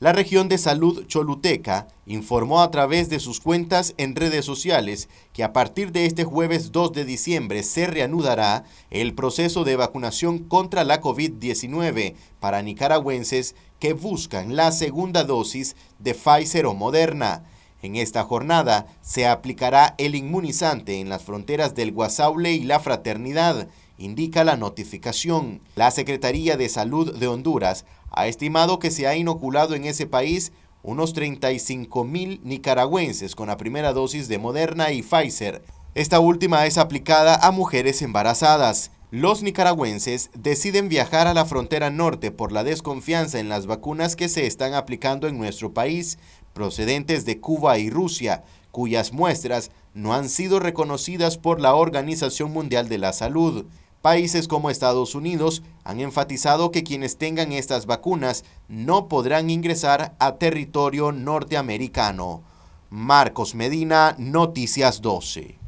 La región de salud choluteca informó a través de sus cuentas en redes sociales que a partir de este jueves 2 de diciembre se reanudará el proceso de vacunación contra la COVID-19 para nicaragüenses que buscan la segunda dosis de Pfizer o Moderna. En esta jornada se aplicará el inmunizante en las fronteras del Guasaule y la Fraternidad indica la notificación. La Secretaría de Salud de Honduras ha estimado que se ha inoculado en ese país unos 35.000 mil nicaragüenses con la primera dosis de Moderna y Pfizer. Esta última es aplicada a mujeres embarazadas. Los nicaragüenses deciden viajar a la frontera norte por la desconfianza en las vacunas que se están aplicando en nuestro país, procedentes de Cuba y Rusia, cuyas muestras no han sido reconocidas por la Organización Mundial de la Salud. Países como Estados Unidos han enfatizado que quienes tengan estas vacunas no podrán ingresar a territorio norteamericano. Marcos Medina, Noticias 12.